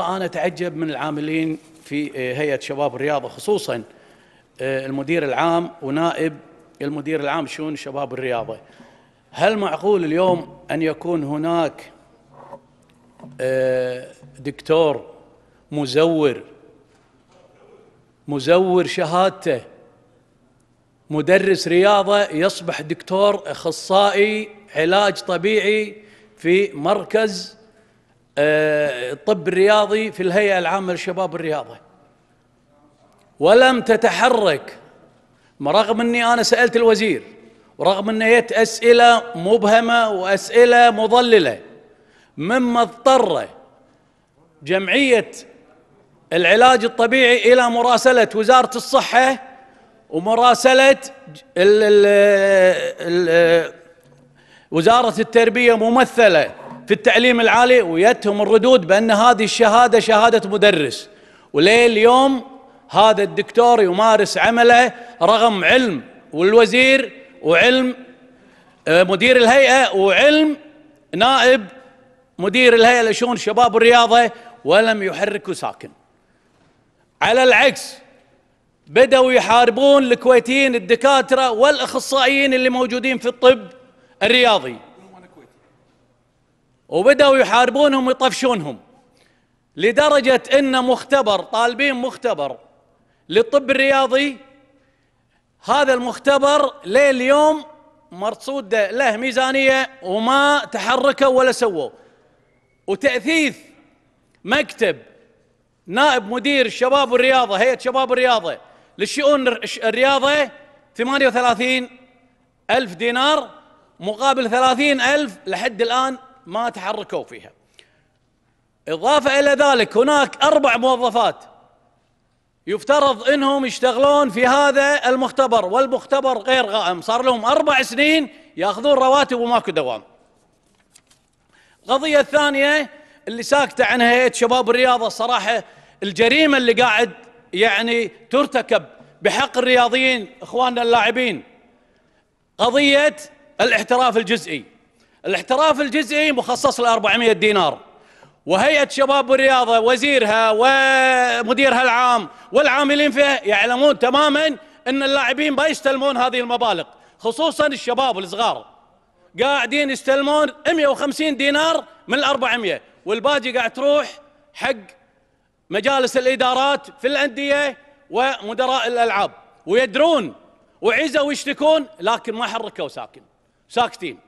أنا أتعجب من العاملين في آه، هيئة شباب الرياضة خصوصا آه، المدير العام ونائب المدير العام شؤون شباب الرياضة هل معقول اليوم أن يكون هناك آه، دكتور مزور مزور شهادته مدرس رياضة يصبح دكتور أخصائي علاج طبيعي في مركز الطب آه، الرياضي في الهيئة العامة للشباب الرياضة ولم تتحرك رغم أني أنا سألت الوزير ورغم أنه جت أسئلة مبهمة وأسئلة مضللة مما اضطر جمعية العلاج الطبيعي إلى مراسلة وزارة الصحة ومراسلة الـ الـ الـ وزارة التربية ممثلة في التعليم العالي ويتهم الردود بأن هذه الشهادة شهادة مدرس وليه اليوم هذا الدكتور يمارس عمله رغم علم والوزير وعلم آه، مدير الهيئة وعلم نائب مدير الهيئة لشؤون شباب الرياضة ولم يحرك ساكن على العكس بدأوا يحاربون الكويتيين الدكاترة والأخصائيين اللي موجودين في الطب الرياضي وبدأوا يحاربونهم ويطفشونهم لدرجة أن مختبر طالبين مختبر للطب الرياضي هذا المختبر لليوم مرصود له ميزانية وما تحركوا ولا سووا وتأثيث مكتب نائب مدير الشباب والرياضة هيئة شباب الرياضة للشؤون الرياضة 38 ألف دينار مقابل 30 ألف لحد الآن ما تحركوا فيها إضافة إلى ذلك هناك أربع موظفات يفترض أنهم يشتغلون في هذا المختبر والمختبر غير قائم صار لهم أربع سنين يأخذون رواتب وماكو دوام قضية الثانية اللي ساكتة عنها هيئة شباب الرياضة الصراحة الجريمة اللي قاعد يعني ترتكب بحق الرياضيين إخواننا اللاعبين قضية الاحتراف الجزئي الاحتراف الجزئي مخصص ل 400 دينار وهيئة شباب الرياضه وزيرها ومديرها العام والعاملين فيها يعلمون تماما أن اللاعبين ما يستلمون هذه المبالغ خصوصا الشباب الصغار قاعدين يستلمون 150 دينار من ال 400 والباقي قاعد تروح حق مجالس الإدارات في الأندية ومدراء الألعاب ويدرون وعزوا ويشتكون لكن ما حركوا ساكن ساكتين